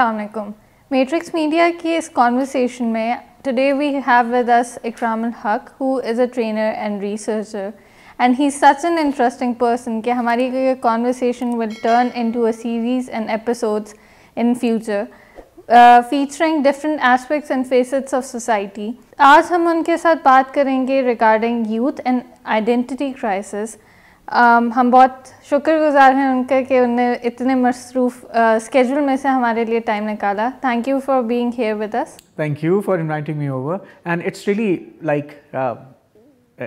Assalamualaikum. Matrix media की इस conversation में today we have with us Ikram Haq who is a trainer and researcher and he such an interesting person कि हमारी ये conversation will turn into a series and episodes in future featuring different aspects and facets of society आज हम उनके साथ बात करेंगे regarding youth and identity crisis um, हम बहुत शुक्रगुजार हैं उनके कि उनने इतने मसरूफ स्केड्यूल uh, में से हमारे लिए टाइम निकाला thank you for being here with us thank you for inviting me over and it's really like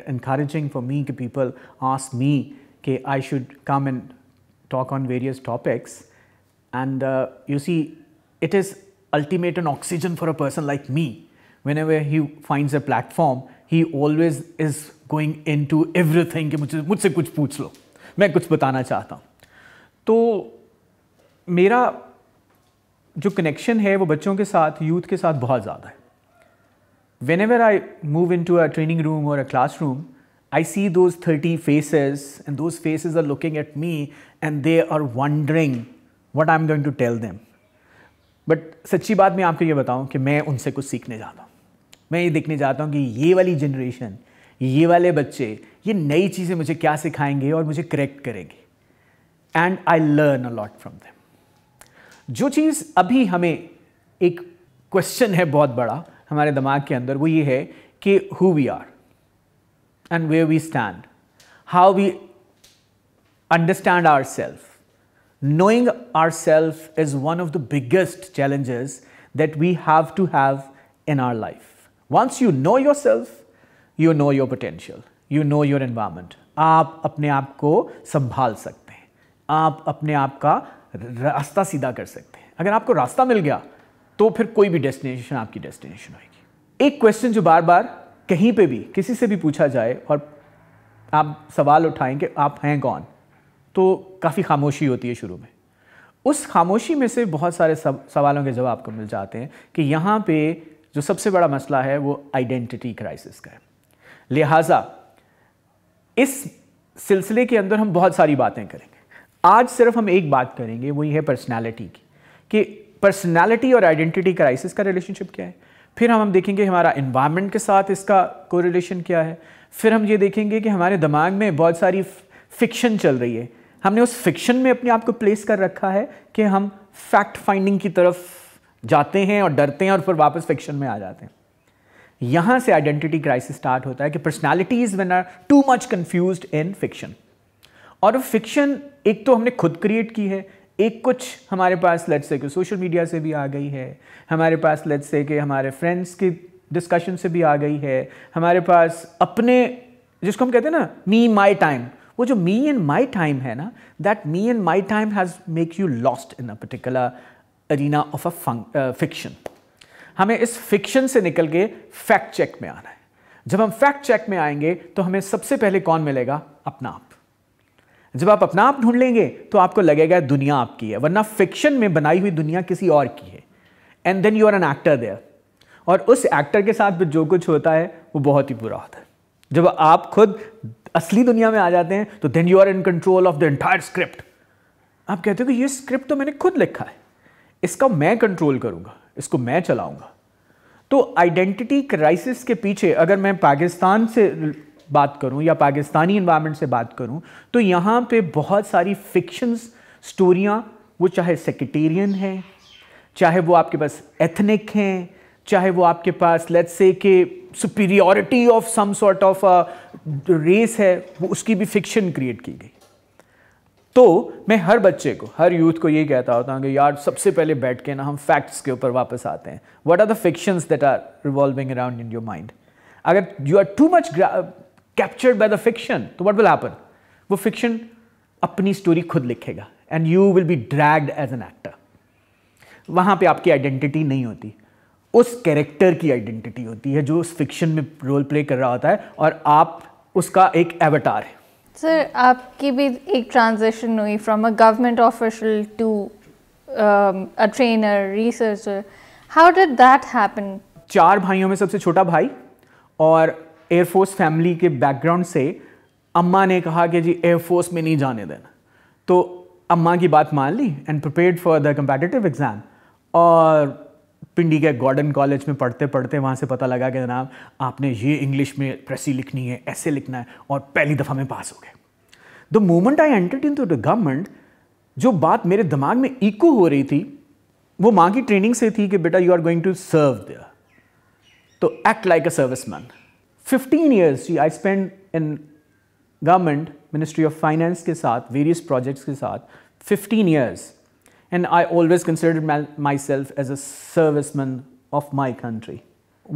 encouraging for me कि पीपल आस्क मी कि I should come and talk on various topics and you see it is ultimate an oxygen for a person like me whenever he finds a platform he always is going into everything कि मुझे मुझसे कुछ पूछ लो मैं कुछ बताना चाहता हूँ तो मेरा जो कनेक्शन है वो बच्चों के साथ यूथ के साथ बहुत ज़्यादा है whenever I move into a training room और a classroom see those thirty 30 and those those are looking at me and they are wondering what I am going to tell them but सच्ची बात मैं आपको ये बताऊँ कि मैं उनसे कुछ सीखने जाता हूँ मैं ये देखने जाता हूँ कि ये वाली जनरेशन ये वाले बच्चे ये नई चीज़ें मुझे क्या सिखाएंगे और मुझे करेक्ट करेंगे and I learn a lot from them जो चीज़ अभी हमें एक क्वेश्चन है बहुत बड़ा हमारे दिमाग के अंदर वो ये है कि who we are and way we stand how we understand ourself knowing ourself is one of the biggest challenges that we have to have in our life once you know yourself you know your potential you know your environment आप अपने आप को संभाल सकते हैं आप अपने आप का रास्ता सीधा कर सकते हैं अगर आपको रास्ता मिल गया तो फिर कोई भी डेस्टिनेशन आपकी डेस्टिनेशन होगी एक क्वेश्चन जो बार बार कहीं पे भी किसी से भी पूछा जाए और आप सवाल उठाएं कि आप हैं कौन तो काफ़ी खामोशी होती है शुरू में उस खामोशी में से बहुत सारे सवालों के जवाब आपको मिल जाते हैं कि यहाँ पे जो सबसे बड़ा मसला है वो आइडेंटिटी क्राइसिस का है लिहाजा इस सिलसिले के अंदर हम बहुत सारी बातें करेंगे आज सिर्फ हम एक बात करेंगे वही है पर्सनैलिटी की कि पर्सनैलिटी और आइडेंटिटी क्राइसिस का रिलेशनशिप क्या है फिर हम हम देखेंगे हमारा इन्वायरमेंट के साथ इसका कोरिलेशन क्या है फिर हम ये देखेंगे कि हमारे दिमाग में बहुत सारी फिक्शन चल रही है हमने उस फिक्शन में अपने आप को प्लेस कर रखा है कि हम फैक्ट फाइंडिंग की तरफ जाते हैं और डरते हैं और फिर वापस फिक्शन में आ जाते हैं यहाँ से आइडेंटिटी क्राइसिस स्टार्ट होता है कि personalities when are too much confuse in fiction और फिक्शन एक तो हमने खुद क्रिएट की है एक कुछ हमारे पास लेट्स से कि सोशल मीडिया से भी आ गई है हमारे पास लेट्स से कि हमारे फ्रेंड्स की डिस्कशन से भी आ गई है हमारे पास अपने जिसको हम कहते हैं ना मी माई टाइम वो जो मी एंड माई टाइम है ना that me and my time has make you lost in a particular arena of a fiction हमें इस फिक्शन से निकल के फैक्ट चेक में आना है जब हम फैक्ट चेक में आएंगे तो हमें सबसे पहले कौन मिलेगा अपना आप जब आप अपना आप ढूंढ लेंगे तो आपको लगेगा दुनिया आपकी है वरना फिक्शन में बनाई हुई दुनिया किसी और की है and then you are an actor there और उस एक्टर के साथ भी जो कुछ होता है वो बहुत ही बुरा होता है जब आप खुद असली दुनिया में आ जाते हैं तो then you are in control of the entire script आप कहते हो कि ये स्क्रिप्ट तो मैंने खुद लिखा है इसका मैं कंट्रोल करूँगा इसको मैं चलाऊँगा तो आइडेंटिटी क्राइसिस के पीछे अगर मैं पाकिस्तान से बात करूं या पाकिस्तानी इन्वायरमेंट से बात करूं तो यहाँ पे बहुत सारी फिक्शंस स्टोरियाँ वो चाहे सेक्रेटेरियन हैं चाहे वो आपके पास एथनिक हैं चाहे वो आपके पास लेट्स से के superiority of some sort of race है वो उसकी भी फिक्शन क्रिएट की गई तो मैं हर बच्चे को हर यूथ को ये कहता होता हूँ कि यार सबसे पहले बैठ के ना हम फैक्ट्स के ऊपर वापस आते हैं what are the fictions that are revolving around in your mind अगर you are too much captured by the fiction तो वट विल हैपन वो फिक्शन अपनी स्टोरी खुद लिखेगा and you will be dragged as an actor वहाँ पे आपकी identity नहीं होती उस कैरेक्टर की आइडेंटिटी होती है जो उस फिक्शन में रोल प्ले कर रहा होता है और आप उसका एक एवटार है सर आपकी भी एक ट्रांजिशन हुई from a government official to a trainer researcher how did that happen चार भाइयों में सबसे छोटा भाई और एयरफोर्स फैमिली के बैकग्राउंड से अम्मा ने कहा कि जी एयरफोर्स में नहीं जाने देना तो अम्मा की बात मान ली and prepare for the competitive exam और पिंडी के गॉर्डन कॉलेज में पढ़ते पढ़ते वहाँ से पता लगा कि जनाब आपने ये इंग्लिश में प्रेसी लिखनी है ऐसे लिखना है और पहली दफ़ा में पास हो गए the moment I entertain into the government जो बात मेरे दिमाग में इको हो रही थी वो माँ की ट्रेनिंग से थी कि बेटा you are going to serve there तो act like a service man fifteen years I spend in government ministry of finance के साथ वेरियस प्रोजेक्ट्स के साथ fifteen years and I always considered myself as a serviceman of my country.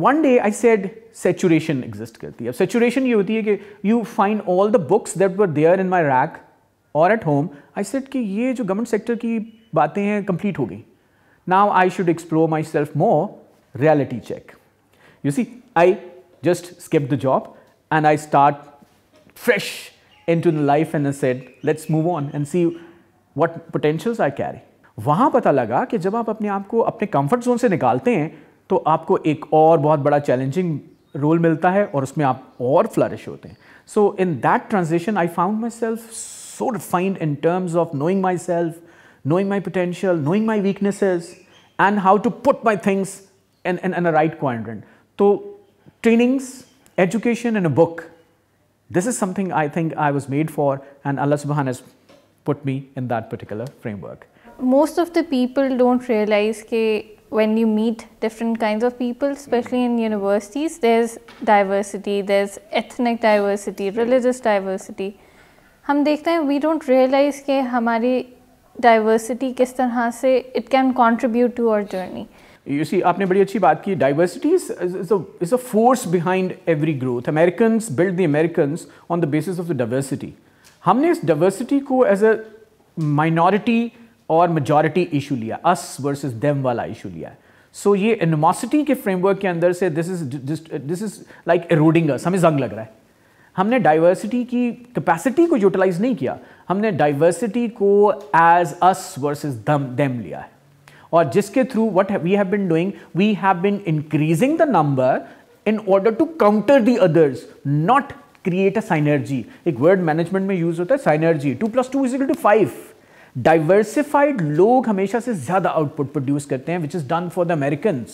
One day I said saturation exists. saturation ये होती है कि you find all the books that were there in my rack or at home I said कि ये जो government sector की बातें हैं complete हो गई now I should explore myself more reality check you see I just skipped the job and I start fresh into the life and I said let's move on and see what potentials I carry वहां पता लगा कि जब आप अपने आप को अपने कंफर्ट जोन से निकालते हैं तो आपको एक और बहुत बड़ा चैलेंजिंग रोल मिलता है और उसमें आप और फ्लरिश होते हैं so in that transition I found myself so defined in terms of knowing myself knowing my potential knowing my weaknesses and how to put my things in in an a right quadrant तो trainings education in a book this is something I think I was made for and Allah सुबहान has put me in that particular framework most of the people don't realize that when you meet different kinds of people, especially in universities, there's diversity, there's ethnic diversity, religious diversity. we don't realize कि हमारी diversity किस तरह से it can contribute to our journey. You see, आपने बड़ी अच्छी बात की. Diversity is a is a force behind every growth. Americans built the Americans on the basis of the diversity. हमने इस diversity को as a minority और majority issue लिया अस वर्सेस देम वाला इशू लिया है सो so, ये एनमोसिटी के फ्रेमवर्क के अंदर से this is this is like eroding us हमें जंग लग रहा है हमने डाइवर्सिटी की कैपेसिटी को यूटिलाइज नहीं किया हमने डाइवर्सिटी को as us versus them them लिया है और जिसके through what we have been doing we have been increasing the number in order to counter the others not create a synergy एक वर्ड मैनेजमेंट में यूज होता है synergy two plus two is two five diversified लोग हमेशा से ज़्यादा output produce करते हैं which is done for the American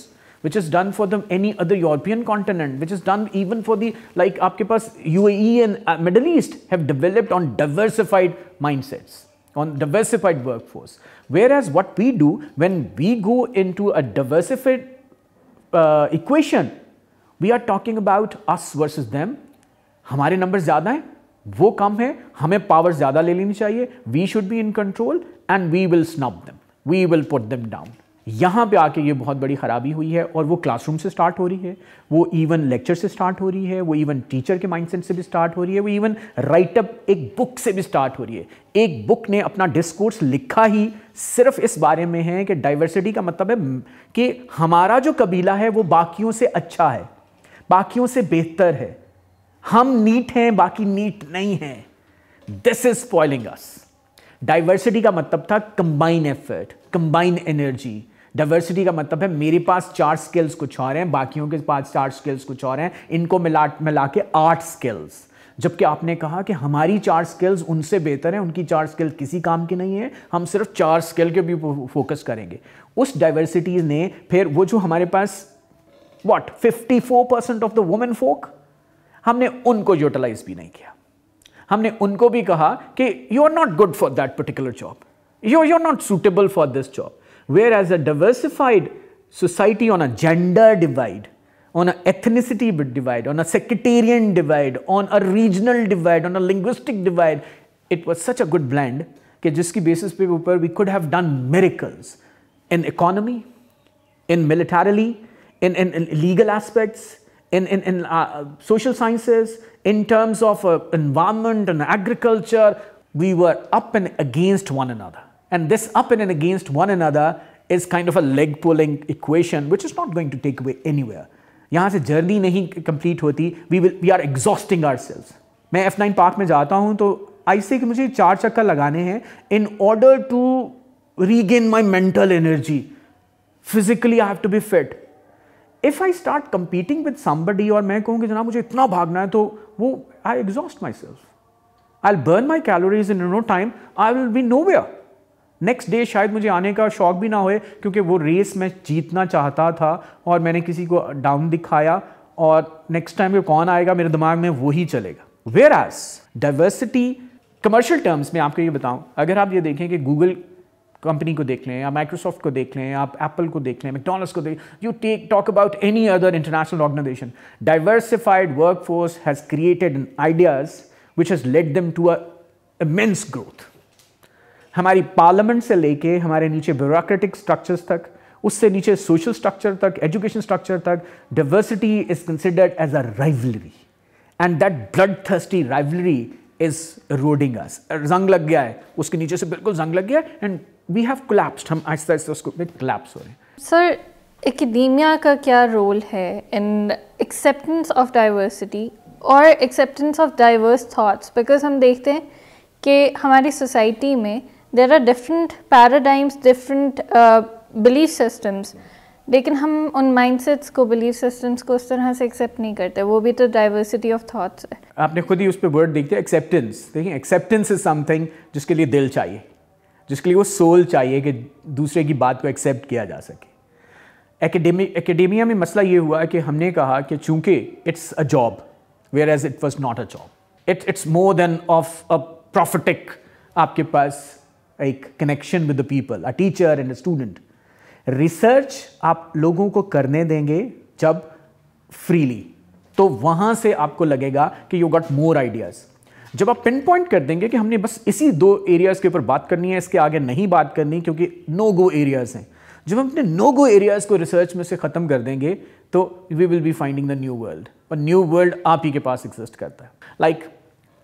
which is done for the any other European continent which is done even for the like आपके पास you and Middle East have developed on diversified mindset on diversified work workforce whereas what we do when we go into a diversified equation we are talking about us versus them हमारे नंबर ज़्यादा हैं वो कम है हमें power ज़्यादा ले लेनी चाहिए we should be in control and we will snap them we will put them down यहां पे आके ये बहुत बड़ी ख़राबी हुई है और वो क्लासरूम से स्टार्ट हो रही है वो इवन लेक्चर से स्टार्ट हो रही है वो इवन टीचर के माइंडसेट से भी स्टार्ट हो रही है वो इवन राइटअप एक बुक से भी स्टार्ट हो रही है एक बुक ने अपना डिस्कोर्स लिखा ही सिर्फ इस बारे में है कि डाइवर्सिटी का मतलब है कि हमारा जो कबीला है वो बाकियों से अच्छा है बाकियों से बेहतर है हम नीट हैं बाकी नीट नहीं है this is spoiling us diversity का मतलब था combine effort combine energy diversity का मतलब है मेरे पास चार स्किल्स कुछ और हैं बाकियों के पास चार स्किल्स कुछ और हैं इनको मिला मिला के आठ स्किल्स जबकि आपने कहा कि हमारी चार स्किल्स उनसे बेहतर हैं उनकी चार स्किल किसी काम की नहीं है हम सिर्फ चार स्किल के भी फोकस करेंगे उस डाइवर्सिटी ने फिर वो जो हमारे पास what fifty four percent of the women folk हमने उनको यूटिलाइज भी नहीं किया हमने उनको भी कहा कि you are not good for that particular job you you are not suitable for this job whereas a diversified society on a gender divide on a ethnicity divide on a sectarian divide on a regional divide on a linguistic divide it was such a good blend कि जिसकी basis पे ऊपर we could have done miracles in economy in militarily in in legal aspects in, in, in uh, social sciences, in terms of uh, environment and agriculture, we were up and against one another. And this up and against one another is kind of a leg pulling equation, which is not going to take away anywhere. यहाँ से journey नहीं complete होती we will we are exhausting our cells F9 park में जाता हूँ तो ऐसे कि मुझे चार चक्कर लगाने हैं in order to regain my mental energy physically I have if I start competing with somebody और मैं कहूँ कि जनाब मुझे इतना भागना है तो वो I exhaust myself I burn my calories in no time I will be nowhere next day शायद मुझे आने का शौक भी ना होए क्योंकि वो रेस मैं जीतना चाहता था और मैंने किसी को डाउन दिखाया और नेक्स्ट टाइम कौन आएगा मेरे दिमाग में वो ही चलेगा whereas diversity commercial terms में आपको ये बताऊं अगर आप ये देखें कि गूगल कंपनी को देख लें आप माइक्रोसॉफ्ट को देख लें आप एप्पल को देख लें मैकडोनल्स को देख you take talk about any other international organisation diversified work force has created ideas which has led them to immense growth हमारी पार्लियामेंट से लेके हमारे नीचे ब्यूरोक्रेटिक स्ट्रक्चर्स तक उससे नीचे सोशल स्ट्रक्चर तक एजुकेशन स्ट्रक्चर तक diversity is considered as a rivalry and that bloodthirsty rivalry is eroding us जंग लग गया है उसके नीचे से बिल्कुल जंग लग गया है एंड वी हैव कोलैप्स्ड हम आहिस्ता आहिस्ता उसको कोलैप्स हो रहे हैं सर एकेडेमिया का क्या रोल है इन एक्सेप्टेंस ऑफ डाइवर्सिटी और acceptance of diverse thoughts because हम देखते हैं कि हमारी सोसाइटी में there are different paradigms different belief systems लेकिन हम उन माइंडसेट्स को बिलीफ सिस्टम्स को उस तरह से एक्सेप्ट नहीं करते वो भी तो डाइवर्सिटी ऑफ थॉट्स है आपने खुद ही उस पर वर्ड देख दिया एक्सेप्टेंस देखिए एक्सेप्टेंस इज समथिंग जिसके लिए दिल चाहिए जिसके लिए वो सोल चाहिए कि दूसरे की बात को एक्सेप्ट किया जा सके एकेडमी एकेडेमिया में मसला ये हुआ कि हमने कहा कि चूंकि it's a job whereas it was not a job it it's more than of a prophetic आपके पास एक connection with the people a teacher and a student research आप लोगों को करने देंगे जब फ्रीली तो वहां से आपको लगेगा कि यू गॉट मोर आइडियाज़ जब आप पिन पॉइंट कर देंगे कि हमने बस इसी दो एरियाज के ऊपर बात करनी है इसके आगे नहीं बात करनी क्योंकि नो गो एरियाज हैं जब हम अपने नो गो एरियाज को रिसर्च में से ख़त्म कर देंगे तो we will be finding the new world और न्यू वर्ल्ड आप ही के पास एग्जिस्ट करता है like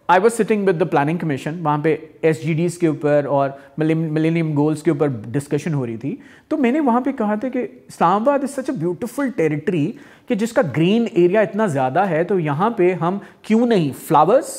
I was sitting with the planning commission वहाँ पे एस जी डीज के ऊपर और मिलेनियम गोल्स के ऊपर डिस्कशन हो रही थी तो मैंने वहाँ पे कहा था कि Islamabad is such a beautiful territory कि जिसका ग्रीन एरिया इतना ज़्यादा है तो यहाँ पे हम क्यों नहीं flowers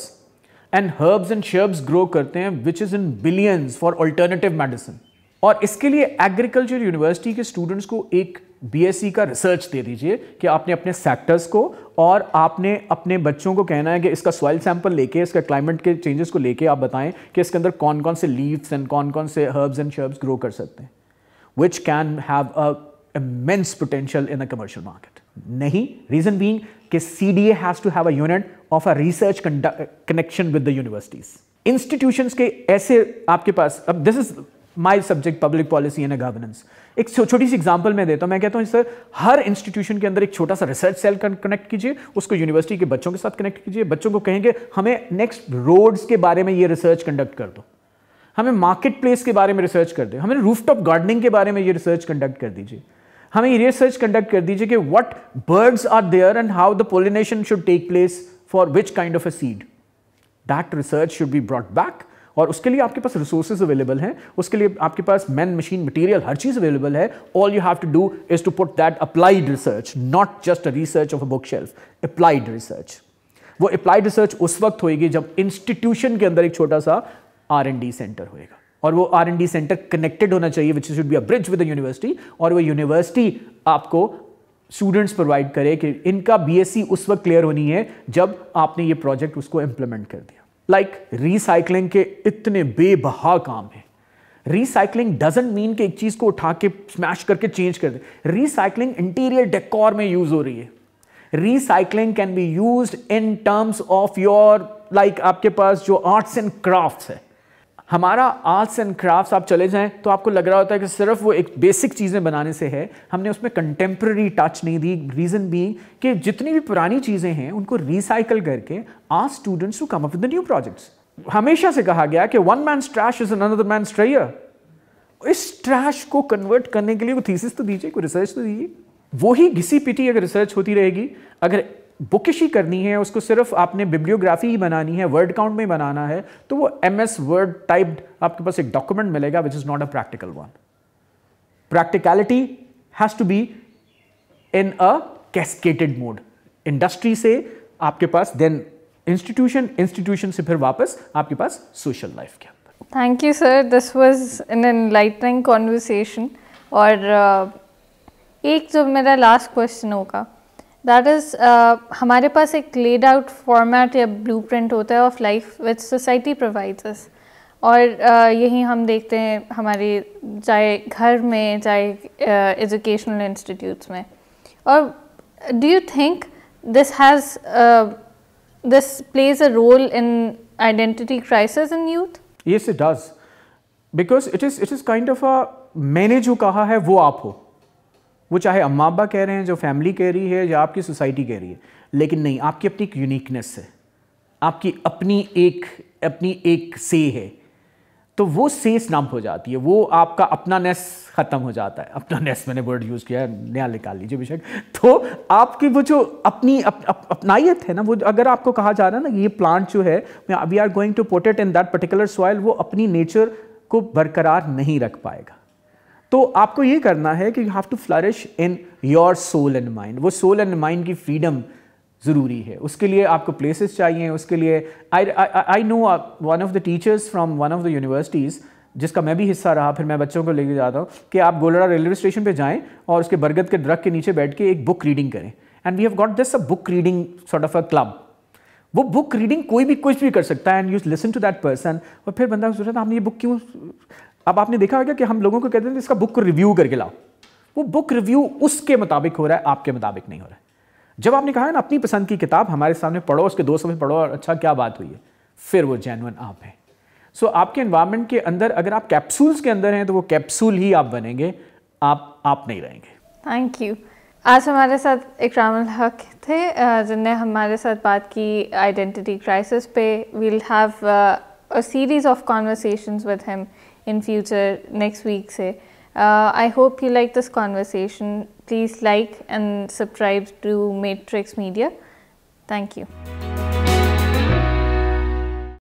and herbs and shrubs grow करते हैं which is in billions for alternative medicine और इसके लिए एग्रीकल्चर यूनिवर्सिटी के स्टूडेंट्स को एक बीएससी e का रिसर्च दे दीजिए कि आपने अपने सेक्टर्स को और आपने अपने बच्चों को कहना है कि इसका सॉइल सैंपल लेके इसका क्लाइमेट के चेंजेस को लेके आप बताएं कि इसके अंदर कौन कौन से लीव्स एंड कौन कौन से हर्ब्स एंड शर्ब्स ग्रो कर सकते हैं which can have a immense potential in a commercial market नहीं reason being C D as to have a unit of a research connection with the universities institutions के ऐसे आपके पास अब this is my subject public policy and governance एक छोटी सी example मैं देता हूं मैं कहता हूं सर हर इंस्टीट्यूशन के अंदर एक छोटा सा रिसर्च सेल कनेक्ट कीजिए उसको यूनिवर्सिटी के बच्चों के साथ कनेक्ट कीजिए बच्चों को कहेंगे हमें नेक्स्ट रोड्स के बारे में ये रिसर्च कंडक्ट कर दो हमें मार्केट प्लेस के बारे में रिसर्च कर दो हमें रूफटॉप गार्डनिंग के बारे में ये रिसर्च कंडक्ट कर दीजिए हमें ये रिसर्च कंडक्ट कर दीजिए कि what birds are there and how the pollination should take place for which kind of a seed that research should be brought back और उसके लिए आपके पास रिसोर्सेज अवेलेबल हैं उसके लिए आपके पास मैन मशीन मटेरियल हर चीज़ अवेलेबल है all you have to do is to put that applied research not just a research of a book shelf applied research वो अप्लाइड रिसर्च उस वक्त होएगी जब इंस्टीट्यूशन के अंदर एक छोटा सा आर एन डी सेंटर होएगा और वो R and D centre connected होना चाहिए which should be a bridge with university और वो यूनिवर्सिटी आपको स्टूडेंट्स प्रोवाइड करे कि इनका बीएससी उस वक्त क्लियर होनी है जब आपने ये प्रोजेक्ट उसको इम्प्लीमेंट कर दिया लाइक like, रिसाइकलिंग के इतने बेबहा काम है रिसाइकलिंग डजेंट मीन कि एक चीज़ को उठा के स्मैश करके चेंज कर दे रिसाइकलिंग इंटीरियर डेकोर में यूज हो रही है recycling can be use in terms of your like आपके पास जो आर्ट्स एंड क्राफ्ट है हमारा आर्ट्स एंड क्राफ्ट्स आप चले जाएं तो आपको लग रहा होता है कि सिर्फ वो एक बेसिक चीज़ें बनाने से है हमने उसमें कंटेम्प्रेरी टच नहीं दी रीज़न भी कि जितनी भी पुरानी चीज़ें हैं उनको रिसाइकल करके our students to come up with new projects हमेशा से कहा गया कि one man trash is another man treasure इस ट्रैश को कन्वर्ट करने के लिए वो थीसिस तो दीजिए कोई रिसर्च तो दीजिए वही घिसी पिटी अगर रिसर्च होती रहेगी अगर बुकिश ही करनी है उसको सिर्फ आपने बिब्लियोग्राफी ही बनानी है वर्ड काउंट में बनाना है तो वो एम एस वर्ड टाइप्ड आपके पास एक डॉक्यूमेंट मिलेगा which is not a practical one practicality has to be in a cascaded mode industry से आपके पास देन इंस्टीट्यूशन इंस्टीट्यूशन से फिर वापस आपके पास सोशल लाइफ के अंदर thank you sir this was an enlightening conversation और uh, एक जो मेरा लास्ट क्वेश्चन होगा दैट इज़ uh, हमारे पास एक लेड आउट फॉर्मेट या ब्लू प्रिंट होता है of life which society provides us और uh, यही हम देखते हैं हमारे चाहे घर में चाहे एजुकेशनल uh, इंस्टीट्यूट्स में और do you think this has this plays a role in identity crisis in youth yes it does because it is it is kind of a मैंने जो कहा है वो आप हो वो चाहे अम्मा अब्बा कह रहे हैं जो फैमिली कह रही है या आपकी सोसाइटी कह रही है लेकिन नहीं आपकी अपनी एक यूनिकनेस है आपकी अपनी एक अपनी एक से है तो वो से स्नम हो जाती है वो आपका अपना नेस ख़त्म हो जाता है अपना नेस मैंने वर्ड यूज़ किया है नया निकाल लीजिए बेशक तो आपकी वो जो अपनी अप, अप, अपनाइत है ना वो अगर आपको कहा जा रहा है ना ये प्लांट जो है we are going to pot it in that particular soil वो अपनी नेचर को बरकरार नहीं रख पाएगा तो आपको ये करना है कि you have to flourish in your soul and mind वो सोल एंड माइंड की फ्रीडम ज़रूरी है उसके लिए आपको प्लेसेस चाहिए उसके लिए I I know one of the teachers from one of the universities जिसका मैं भी हिस्सा रहा फिर मैं बच्चों को लेके जाता हूँ कि आप गोलड़ा रेलवे स्टेशन पे जाएं और उसके बरगद के ड्रग के नीचे बैठ के एक बुक रीडिंग करें and we have got this a book reading sort of a club वो बुक रीडिंग कोई भी कुछ भी कर सकता है and you listen to that person और फिर बंदा सोचा था आपने ये बुक क्यों अब आपने देखा होगा कि हम लोगों को कहते हैं इसका बुक रिव्यू करके लाओ वो बुक रिव्यू उसके मुताबिक हो रहा है आपके मुताबिक नहीं हो रहा है जब आपने कहा ना अपनी पसंद की किताब हमारे सामने पढ़ो उसके दोस्तों में पढ़ो और अच्छा क्या बात हुई है फिर वो जैनवन आप हैं सो so, आपके इन्वायरमेंट के अंदर अगर आप कैप्सूल्स के अंदर हैं तो वो कैप्सूल ही आप बनेंगे आप आप नहीं रहेंगे थैंक यू आज हमारे साथ इकराम हक थे जिनने हमारे साथ बात की आइडेंटिटी क्राइसिस पे we'll have a series of conversation with him in future next week say. Uh, I hope you like this conversation. Please like and subscribe to Matrix Media. Thank you.